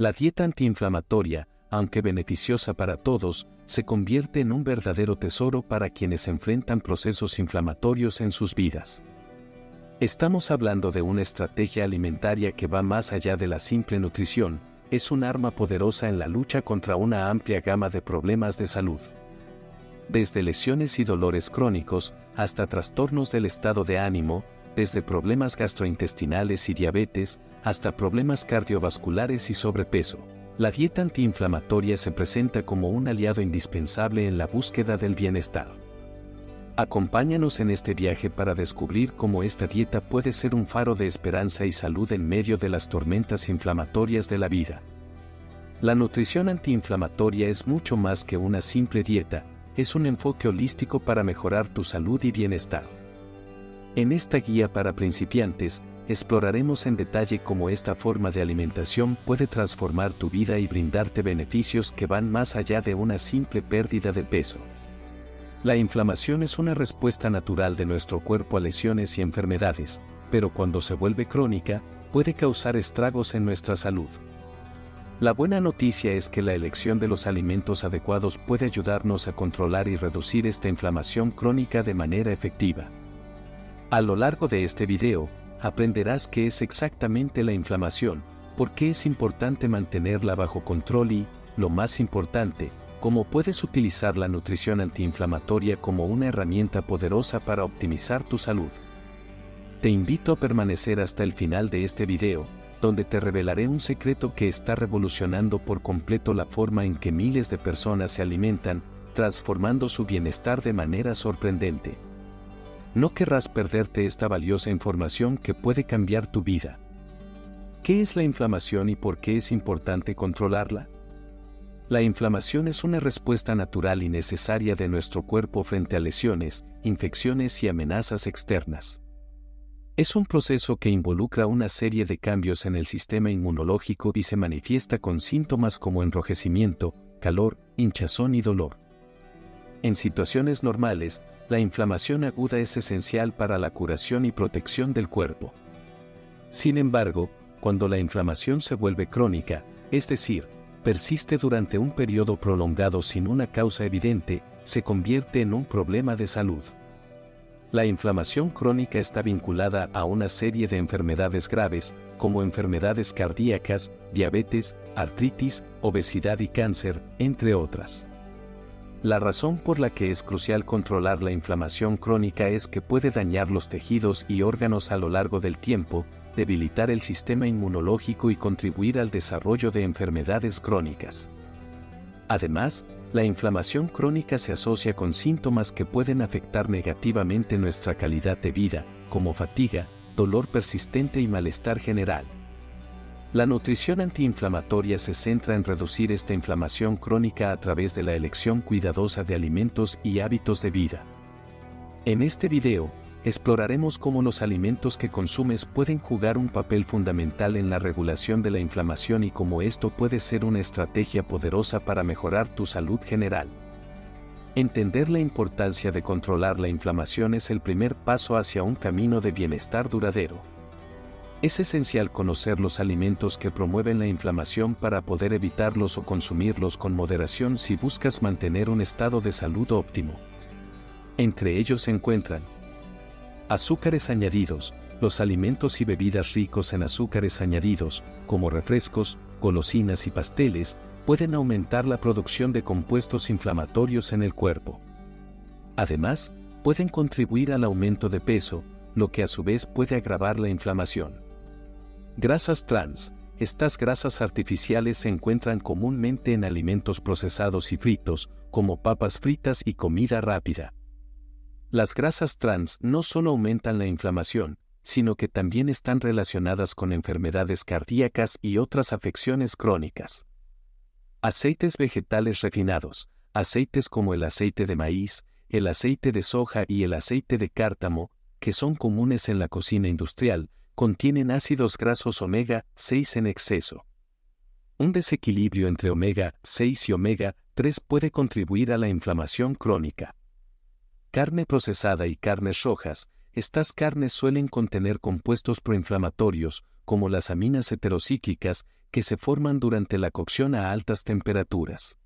La dieta antiinflamatoria, aunque beneficiosa para todos, se convierte en un verdadero tesoro para quienes enfrentan procesos inflamatorios en sus vidas. Estamos hablando de una estrategia alimentaria que va más allá de la simple nutrición, es un arma poderosa en la lucha contra una amplia gama de problemas de salud. Desde lesiones y dolores crónicos hasta trastornos del estado de ánimo, desde problemas gastrointestinales y diabetes, hasta problemas cardiovasculares y sobrepeso. La dieta antiinflamatoria se presenta como un aliado indispensable en la búsqueda del bienestar. Acompáñanos en este viaje para descubrir cómo esta dieta puede ser un faro de esperanza y salud en medio de las tormentas inflamatorias de la vida. La nutrición antiinflamatoria es mucho más que una simple dieta, es un enfoque holístico para mejorar tu salud y bienestar. En esta guía para principiantes, exploraremos en detalle cómo esta forma de alimentación puede transformar tu vida y brindarte beneficios que van más allá de una simple pérdida de peso. La inflamación es una respuesta natural de nuestro cuerpo a lesiones y enfermedades, pero cuando se vuelve crónica, puede causar estragos en nuestra salud. La buena noticia es que la elección de los alimentos adecuados puede ayudarnos a controlar y reducir esta inflamación crónica de manera efectiva. A lo largo de este video, aprenderás qué es exactamente la inflamación, por qué es importante mantenerla bajo control y, lo más importante, cómo puedes utilizar la nutrición antiinflamatoria como una herramienta poderosa para optimizar tu salud. Te invito a permanecer hasta el final de este video, donde te revelaré un secreto que está revolucionando por completo la forma en que miles de personas se alimentan, transformando su bienestar de manera sorprendente no querrás perderte esta valiosa información que puede cambiar tu vida. ¿Qué es la inflamación y por qué es importante controlarla? La inflamación es una respuesta natural y necesaria de nuestro cuerpo frente a lesiones, infecciones y amenazas externas. Es un proceso que involucra una serie de cambios en el sistema inmunológico y se manifiesta con síntomas como enrojecimiento, calor, hinchazón y dolor. En situaciones normales, la inflamación aguda es esencial para la curación y protección del cuerpo. Sin embargo, cuando la inflamación se vuelve crónica, es decir, persiste durante un periodo prolongado sin una causa evidente, se convierte en un problema de salud. La inflamación crónica está vinculada a una serie de enfermedades graves, como enfermedades cardíacas, diabetes, artritis, obesidad y cáncer, entre otras. La razón por la que es crucial controlar la inflamación crónica es que puede dañar los tejidos y órganos a lo largo del tiempo, debilitar el sistema inmunológico y contribuir al desarrollo de enfermedades crónicas. Además, la inflamación crónica se asocia con síntomas que pueden afectar negativamente nuestra calidad de vida, como fatiga, dolor persistente y malestar general. La nutrición antiinflamatoria se centra en reducir esta inflamación crónica a través de la elección cuidadosa de alimentos y hábitos de vida. En este video, exploraremos cómo los alimentos que consumes pueden jugar un papel fundamental en la regulación de la inflamación y cómo esto puede ser una estrategia poderosa para mejorar tu salud general. Entender la importancia de controlar la inflamación es el primer paso hacia un camino de bienestar duradero. Es esencial conocer los alimentos que promueven la inflamación para poder evitarlos o consumirlos con moderación si buscas mantener un estado de salud óptimo. Entre ellos se encuentran azúcares añadidos, los alimentos y bebidas ricos en azúcares añadidos, como refrescos, golosinas y pasteles, pueden aumentar la producción de compuestos inflamatorios en el cuerpo. Además, pueden contribuir al aumento de peso, lo que a su vez puede agravar la inflamación. Grasas trans. Estas grasas artificiales se encuentran comúnmente en alimentos procesados y fritos, como papas fritas y comida rápida. Las grasas trans no solo aumentan la inflamación, sino que también están relacionadas con enfermedades cardíacas y otras afecciones crónicas. Aceites vegetales refinados, aceites como el aceite de maíz, el aceite de soja y el aceite de cártamo, que son comunes en la cocina industrial, contienen ácidos grasos omega 6 en exceso. Un desequilibrio entre omega 6 y omega 3 puede contribuir a la inflamación crónica. Carne procesada y carnes rojas, estas carnes suelen contener compuestos proinflamatorios, como las aminas heterocíclicas, que se forman durante la cocción a altas temperaturas.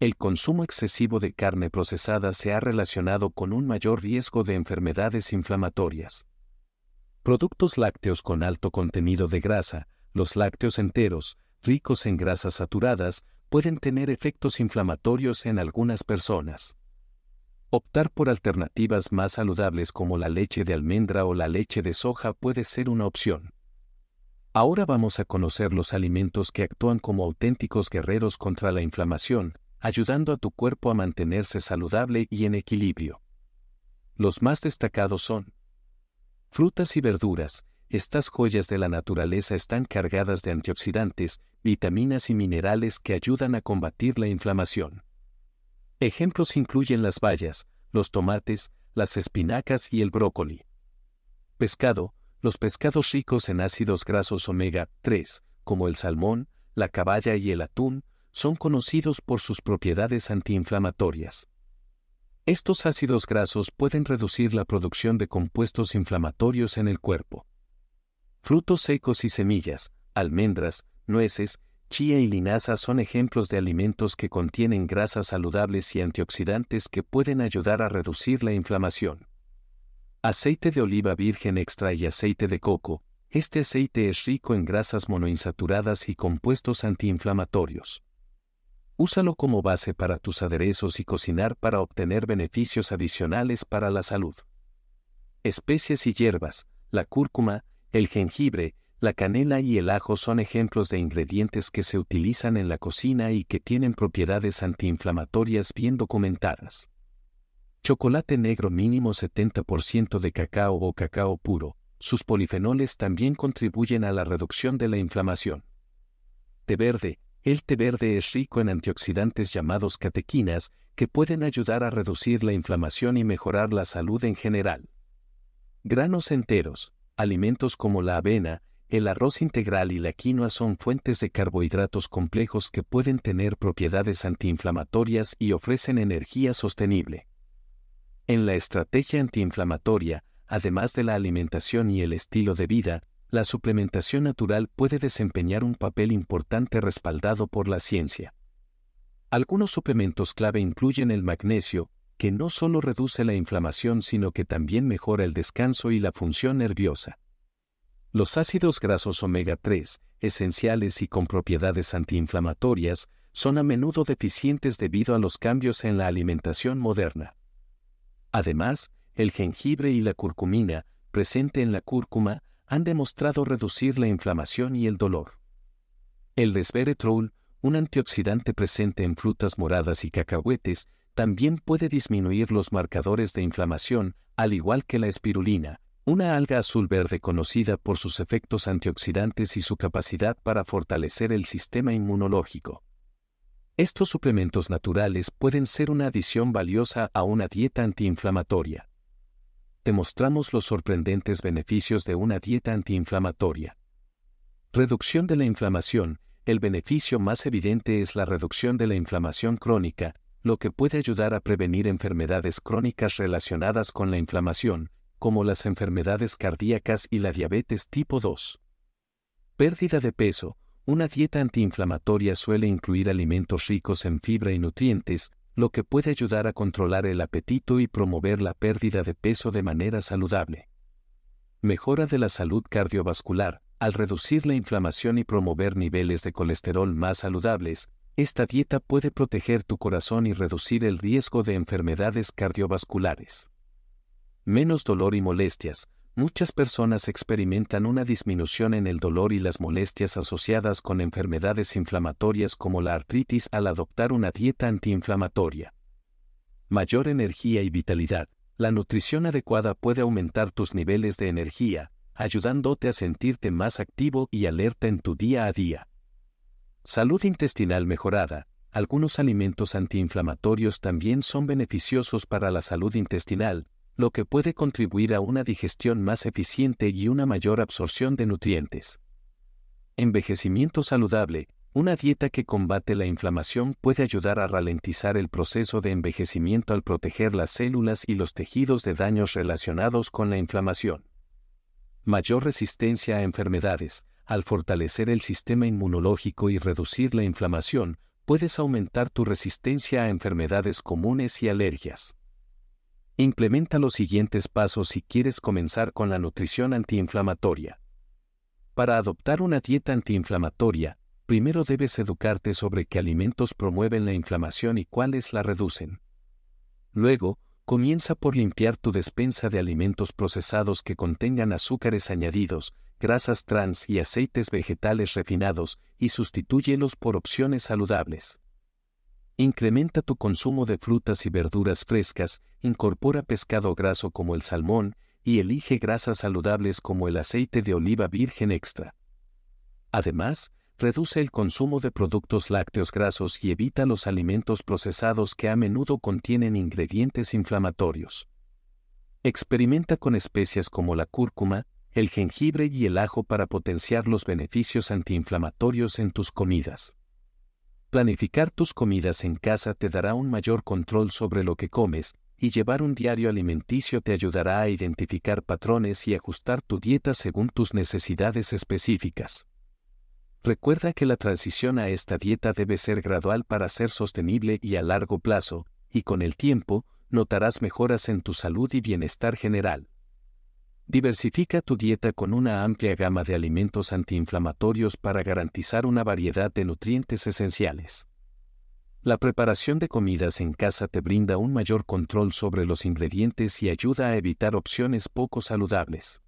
El consumo excesivo de carne procesada se ha relacionado con un mayor riesgo de enfermedades inflamatorias. Productos lácteos con alto contenido de grasa, los lácteos enteros, ricos en grasas saturadas, pueden tener efectos inflamatorios en algunas personas. Optar por alternativas más saludables como la leche de almendra o la leche de soja puede ser una opción. Ahora vamos a conocer los alimentos que actúan como auténticos guerreros contra la inflamación, ayudando a tu cuerpo a mantenerse saludable y en equilibrio. Los más destacados son frutas y verduras, estas joyas de la naturaleza están cargadas de antioxidantes, vitaminas y minerales que ayudan a combatir la inflamación. Ejemplos incluyen las bayas, los tomates, las espinacas y el brócoli. Pescado. Los pescados ricos en ácidos grasos omega 3, como el salmón, la caballa y el atún, son conocidos por sus propiedades antiinflamatorias. Estos ácidos grasos pueden reducir la producción de compuestos inflamatorios en el cuerpo. Frutos secos y semillas, almendras, nueces, chía y linaza son ejemplos de alimentos que contienen grasas saludables y antioxidantes que pueden ayudar a reducir la inflamación. Aceite de oliva virgen extra y aceite de coco. Este aceite es rico en grasas monoinsaturadas y compuestos antiinflamatorios. Úsalo como base para tus aderezos y cocinar para obtener beneficios adicionales para la salud. Especies y hierbas, la cúrcuma, el jengibre, la canela y el ajo son ejemplos de ingredientes que se utilizan en la cocina y que tienen propiedades antiinflamatorias bien documentadas. Chocolate negro mínimo 70% de cacao o cacao puro, sus polifenoles también contribuyen a la reducción de la inflamación. Té verde, el té verde es rico en antioxidantes llamados catequinas que pueden ayudar a reducir la inflamación y mejorar la salud en general. Granos enteros, alimentos como la avena, el arroz integral y la quinoa son fuentes de carbohidratos complejos que pueden tener propiedades antiinflamatorias y ofrecen energía sostenible. En la estrategia antiinflamatoria, además de la alimentación y el estilo de vida, la suplementación natural puede desempeñar un papel importante respaldado por la ciencia. Algunos suplementos clave incluyen el magnesio, que no solo reduce la inflamación sino que también mejora el descanso y la función nerviosa. Los ácidos grasos omega 3, esenciales y con propiedades antiinflamatorias, son a menudo deficientes debido a los cambios en la alimentación moderna. Además, el jengibre y la curcumina, presente en la cúrcuma, han demostrado reducir la inflamación y el dolor. El resveratrol, un antioxidante presente en frutas moradas y cacahuetes, también puede disminuir los marcadores de inflamación, al igual que la espirulina, una alga azul verde conocida por sus efectos antioxidantes y su capacidad para fortalecer el sistema inmunológico. Estos suplementos naturales pueden ser una adición valiosa a una dieta antiinflamatoria demostramos mostramos los sorprendentes beneficios de una dieta antiinflamatoria. Reducción de la inflamación. El beneficio más evidente es la reducción de la inflamación crónica, lo que puede ayudar a prevenir enfermedades crónicas relacionadas con la inflamación, como las enfermedades cardíacas y la diabetes tipo 2. Pérdida de peso. Una dieta antiinflamatoria suele incluir alimentos ricos en fibra y nutrientes, lo que puede ayudar a controlar el apetito y promover la pérdida de peso de manera saludable. Mejora de la salud cardiovascular. Al reducir la inflamación y promover niveles de colesterol más saludables, esta dieta puede proteger tu corazón y reducir el riesgo de enfermedades cardiovasculares. Menos dolor y molestias. Muchas personas experimentan una disminución en el dolor y las molestias asociadas con enfermedades inflamatorias como la artritis al adoptar una dieta antiinflamatoria. Mayor energía y vitalidad. La nutrición adecuada puede aumentar tus niveles de energía, ayudándote a sentirte más activo y alerta en tu día a día. Salud intestinal mejorada. Algunos alimentos antiinflamatorios también son beneficiosos para la salud intestinal, lo que puede contribuir a una digestión más eficiente y una mayor absorción de nutrientes. Envejecimiento saludable, una dieta que combate la inflamación puede ayudar a ralentizar el proceso de envejecimiento al proteger las células y los tejidos de daños relacionados con la inflamación. Mayor resistencia a enfermedades, al fortalecer el sistema inmunológico y reducir la inflamación, puedes aumentar tu resistencia a enfermedades comunes y alergias. Implementa los siguientes pasos si quieres comenzar con la nutrición antiinflamatoria. Para adoptar una dieta antiinflamatoria, primero debes educarte sobre qué alimentos promueven la inflamación y cuáles la reducen. Luego, comienza por limpiar tu despensa de alimentos procesados que contengan azúcares añadidos, grasas trans y aceites vegetales refinados, y sustitúyelos por opciones saludables. Incrementa tu consumo de frutas y verduras frescas, incorpora pescado graso como el salmón y elige grasas saludables como el aceite de oliva virgen extra. Además, reduce el consumo de productos lácteos grasos y evita los alimentos procesados que a menudo contienen ingredientes inflamatorios. Experimenta con especias como la cúrcuma, el jengibre y el ajo para potenciar los beneficios antiinflamatorios en tus comidas. Planificar tus comidas en casa te dará un mayor control sobre lo que comes, y llevar un diario alimenticio te ayudará a identificar patrones y ajustar tu dieta según tus necesidades específicas. Recuerda que la transición a esta dieta debe ser gradual para ser sostenible y a largo plazo, y con el tiempo, notarás mejoras en tu salud y bienestar general. Diversifica tu dieta con una amplia gama de alimentos antiinflamatorios para garantizar una variedad de nutrientes esenciales. La preparación de comidas en casa te brinda un mayor control sobre los ingredientes y ayuda a evitar opciones poco saludables.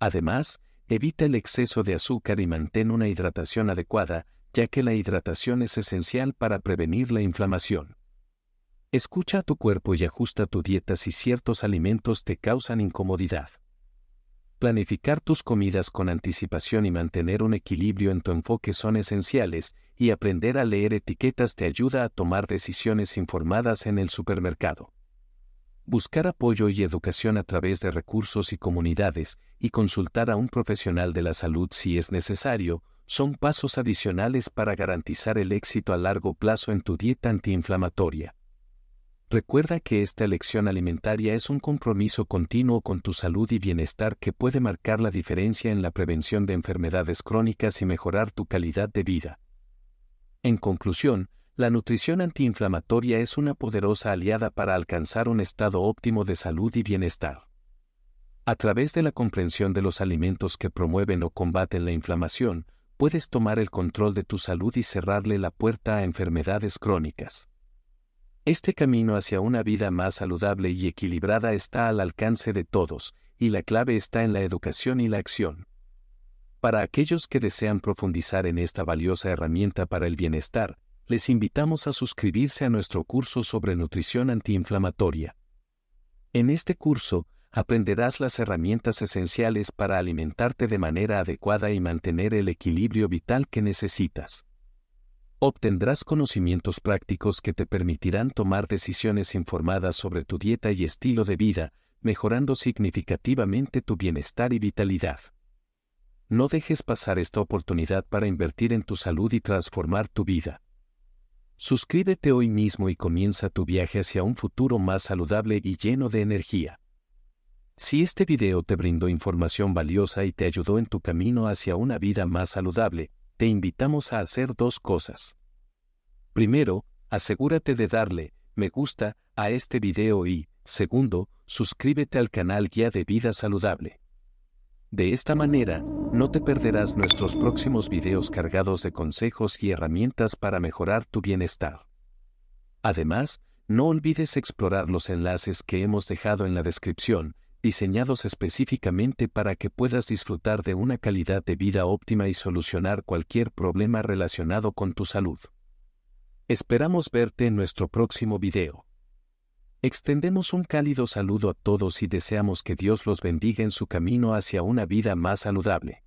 Además, evita el exceso de azúcar y mantén una hidratación adecuada, ya que la hidratación es esencial para prevenir la inflamación. Escucha a tu cuerpo y ajusta tu dieta si ciertos alimentos te causan incomodidad. Planificar tus comidas con anticipación y mantener un equilibrio en tu enfoque son esenciales, y aprender a leer etiquetas te ayuda a tomar decisiones informadas en el supermercado. Buscar apoyo y educación a través de recursos y comunidades, y consultar a un profesional de la salud si es necesario, son pasos adicionales para garantizar el éxito a largo plazo en tu dieta antiinflamatoria. Recuerda que esta elección alimentaria es un compromiso continuo con tu salud y bienestar que puede marcar la diferencia en la prevención de enfermedades crónicas y mejorar tu calidad de vida. En conclusión, la nutrición antiinflamatoria es una poderosa aliada para alcanzar un estado óptimo de salud y bienestar. A través de la comprensión de los alimentos que promueven o combaten la inflamación, puedes tomar el control de tu salud y cerrarle la puerta a enfermedades crónicas. Este camino hacia una vida más saludable y equilibrada está al alcance de todos, y la clave está en la educación y la acción. Para aquellos que desean profundizar en esta valiosa herramienta para el bienestar, les invitamos a suscribirse a nuestro curso sobre nutrición antiinflamatoria. En este curso, aprenderás las herramientas esenciales para alimentarte de manera adecuada y mantener el equilibrio vital que necesitas obtendrás conocimientos prácticos que te permitirán tomar decisiones informadas sobre tu dieta y estilo de vida, mejorando significativamente tu bienestar y vitalidad. No dejes pasar esta oportunidad para invertir en tu salud y transformar tu vida. Suscríbete hoy mismo y comienza tu viaje hacia un futuro más saludable y lleno de energía. Si este video te brindó información valiosa y te ayudó en tu camino hacia una vida más saludable, te invitamos a hacer dos cosas. Primero, asegúrate de darle me gusta a este video y, segundo, suscríbete al canal Guía de Vida Saludable. De esta manera, no te perderás nuestros próximos videos cargados de consejos y herramientas para mejorar tu bienestar. Además, no olvides explorar los enlaces que hemos dejado en la descripción, diseñados específicamente para que puedas disfrutar de una calidad de vida óptima y solucionar cualquier problema relacionado con tu salud. Esperamos verte en nuestro próximo video. Extendemos un cálido saludo a todos y deseamos que Dios los bendiga en su camino hacia una vida más saludable.